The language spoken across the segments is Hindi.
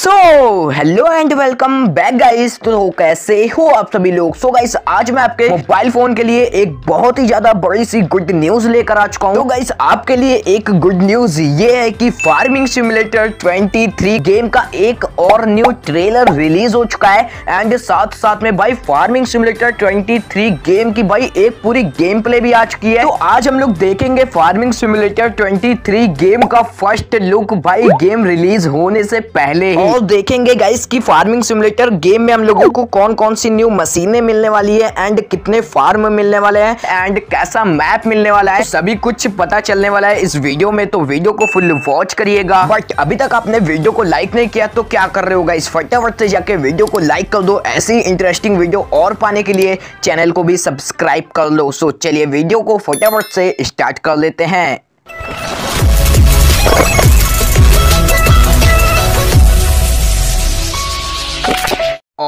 So hello and welcome back guys तो कैसे हो आप सभी लोग सो so गाइस आज मैं आपके मोबाइल फोन के लिए एक बहुत ही ज्यादा बड़ी सी गुड न्यूज लेकर आ चुका हूँ गाइस तो, आपके लिए एक गुड न्यूज ये है कि फार्मिंग सिमुलेटर 23 गेम का एक और न्यू ट्रेलर रिलीज हो चुका है एंड साथ साथ में भाई फार्मिंग सिमुलेटर ट्वेंटी गेम की भाई एक पूरी गेम प्ले भी आ चुकी है तो आज हम लोग देखेंगे फार्मिंग सिमुलेटर ट्वेंटी गेम का फर्स्ट लुक भाई गेम रिलीज होने से पहले ही और देखेंगे गाइस की फार्मिंग सिमुलेटर गेम में हम लोगों को कौन कौन सी न्यू मशीनें मिलने वाली है एंड कितने फार्म मिलने वाले हैं एंड कैसा मैप मिलने वाला है सभी कुछ पता चलने वाला है इस वीडियो में तो वीडियो को फुल वॉच करिएगा बट अभी तक आपने वीडियो को लाइक नहीं किया तो क्या कर रहे होगा इस फटाफट से जाके वीडियो को लाइक कर दो ऐसी इंटरेस्टिंग वीडियो और पाने के लिए चैनल को भी सब्सक्राइब कर लो सो चलिए वीडियो को फटाफट से स्टार्ट कर लेते हैं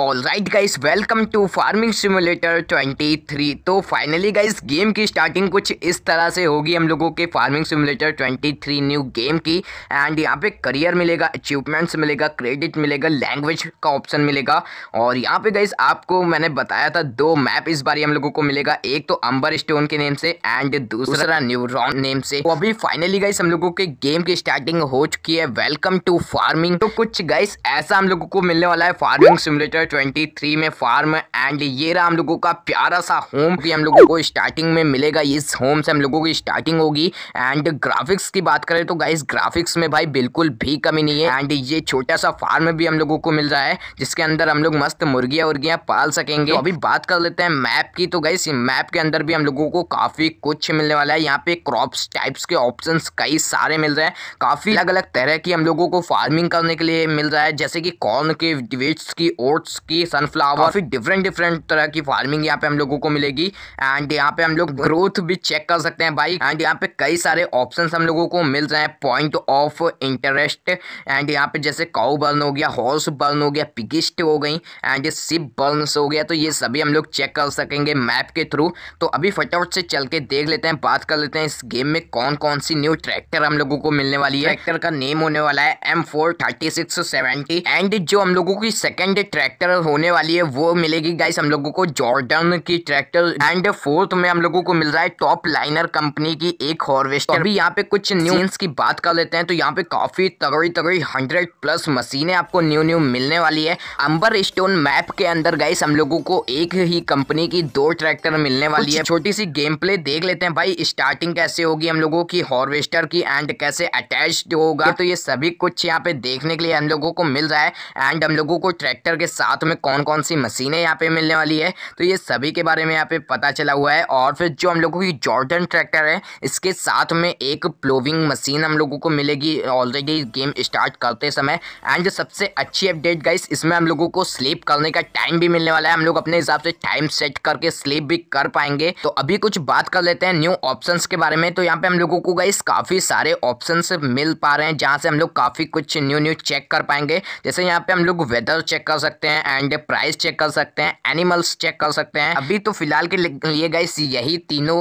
all right guys welcome to farming simulator 23 तो फाइनली गाइस गेम की स्टार्टिंग कुछ इस तरह से होगी हम लोगों के फार्मिंग सिमुलेटर 23 न्यू गेम की एंड यहाँ पे करियर मिलेगा अचीवमेंट्स मिलेगा क्रेडिट मिलेगा लैंग्वेज का ऑप्शन मिलेगा और यहाँ पे गाइस आपको मैंने बताया था दो मैप इस बार हम लोगों को मिलेगा एक तो अम्बर स्टोन के नेम से एंड दूसरा न्यूरॉन नेम से तो अभी फाइनली गाइस हम लोगों के गेम की स्टार्टिंग हो चुकी है वेलकम टू फार्मिंग तो कुछ गाइस ऐसा हम लोगों को मिलने वाला है फार्मिंग सिमुलेटर 2023 में फार्म एंड ये रहा हम लोगों का प्यारा सा होम भी हम लोगों को स्टार्टिंग में मिलेगा इस होम से हम लोगों की स्टार्टिंग होगी एंड ग्राफिक्स की बात करें तो गाइस ग्राफिक्स में भाई बिल्कुल भी कमी नहीं है एंड ये छोटा सा फार्म भी हम लोगों को मिल रहा है जिसके अंदर हम लोग मस्त मुर्गियाँ उर्गियाँ पाल सकेंगे तो अभी बात कर लेते हैं मैप की तो गाइस मैप के अंदर भी हम लोगों को काफ़ी कुछ मिलने वाला है यहाँ पे क्रॉप टाइप्स के ऑप्शन कई सारे मिल रहे हैं काफ़ी अलग अलग तरह की हम लोगों को फार्मिंग करने के लिए मिल रहा है जैसे कि कॉर्न के डिवेट्स की ओट्स की सनफ्लावर काफ़ी डिफरेंट डिफरेंट तरह की फार्मिंग यहाँ पे हम लोगों को मिलेगी एंड यहाँ पे हम लोग ग्रोथ भी चेक कर सकते हैं भाई एंड यहाँ पे कई सारे ऑप्शन हम लोगों को मिल रहे हैं पॉइंट ऑफ इंटरेस्ट एंड यहाँ पे जैसे काउ बर्न हो गया हॉर्स बर्न हो गया पिगिस्ट हो गई एंड सिप बर्न हो गया तो ये सभी हम लोग चेक कर सकेंगे मैप के थ्रू तो अभी फटाफट से चल के देख लेते हैं बात कर लेते हैं इस गेम में कौन कौन सी न्यू ट्रैक्टर हम लोगों को मिलने वाली है ट्रैक्टर का नेम होने वाला है M four thirty six seventy and जो हम लोगों की सेकेंड ट्रैक्टर ट्रैक्टर होने वाली है वो मिलेगी गाइस हम लोगों को जॉर्डन की ट्रैक्टर एंड फोर्थ में हम लोगों को मिल रहा है टॉप लाइनर कंपनी की एक हॉर्वेस्टर अभी यहाँ पे कुछ न्यू की बात कर लेते हैं तो यहाँ पे काफी तगड़ी तगड़ी हंड्रेड प्लस मशीने आपको न्यू न्यू मिलने वाली है अंबर स्टोन मैप के अंदर गाइस हम लोगों को एक ही कंपनी की दो ट्रैक्टर मिलने वाली है छोटी सी गेम प्ले देख लेते हैं भाई स्टार्टिंग कैसे होगी हम लोगों की हॉर्वेस्टर की एंड कैसे अटैच होगा तो ये सभी कुछ यहाँ पे देखने के लिए हम लोगों को मिल रहा है एंड हम लोगों को ट्रैक्टर के साथ साथ में कौन कौन सी मशीनें यहाँ पे मिलने वाली है तो ये सभी के बारे में यहाँ पे पता चला हुआ है और फिर जो हम लोगों की जॉर्डन ट्रैक्टर है इसके साथ में एक प्लोविंग मशीन हम लोगों को मिलेगी ऑलरेडी गेम स्टार्ट करते समय एंड सबसे अच्छी अपडेट गाइस इसमें हम लोगों को स्लीप करने का टाइम भी मिलने वाला है हम लोग अपने हिसाब से टाइम सेट करके स्लीप भी कर पाएंगे तो अभी कुछ बात कर लेते हैं न्यू ऑप्शन के बारे में तो यहाँ पे हम लोगों को गाइस काफ़ी सारे ऑप्शन मिल पा रहे हैं जहाँ से हम लोग काफ़ी कुछ न्यू न्यू चेक कर पाएंगे जैसे यहाँ पे हम लोग वेदर चेक कर सकते हैं हैं एंड प्राइस चेक कर सकते हैं एनिमल्स चेक कर सकते हैं अभी तो फिलहाल के लिए गाइस यही तीनों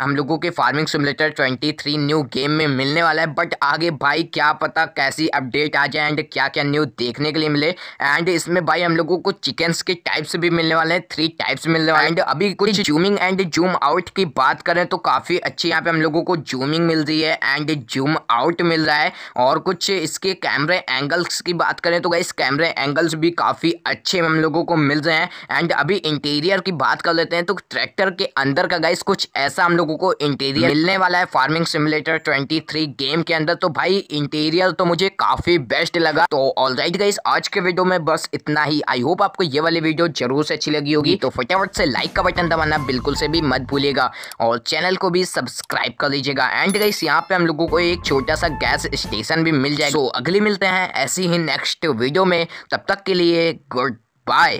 हम लोगों के फार्मिंग सिमुलेटर 23 न्यू गेम में मिलने वाला है बट आगे भाई क्या पता कैसी अपडेट आ जाए एंड क्या क्या न्यू देखने के लिए मिले एंड इसमें भाई हम लोगों को चिकन्स के टाइप्स भी मिलने वाले हैं थ्री टाइप्स मिलने वाले एंड अभी कुछ जूमिंग एंड जूम आउट की बात करें तो काफ़ी अच्छी यहाँ पे हम लोगों को जूमिंग मिल रही है एंड जूम आउट मिल रहा है और कुछ इसके कैमरे एंगल्स की बात करें तो गाइस कैमरे एंगल्स भी काफ़ी अच्छे अच्छे हम लोगों को मिल रहे हैं एंड अभी इंटीरियर की बात कर लेते हैं तो ट्रैक्टर के अंदर का गाइस कुछ ऐसा हम लोगों को इंटीरियर मिलने वाला है फार्मिंग सिमुलेटर 23 गेम के अंदर तो भाई इंटीरियर तो मुझे काफी बेस्ट लगा तो ऑल राइट गाइस आज के वीडियो में बस इतना ही आई होप आपको ये वाली वीडियो जरूर से अच्छी लगी होगी तो फटाफट से लाइक का बटन दबाना बिल्कुल से भी मत भूलेगा और चैनल को भी सब्सक्राइब कर लीजिएगा एंड गाइस यहाँ पे हम लोगों को एक छोटा सा गैस स्टेशन भी मिल जाएगा तो अगली मिलते हैं ऐसी ही नेक्स्ट वीडियो में तब तक के लिए गुड Bye.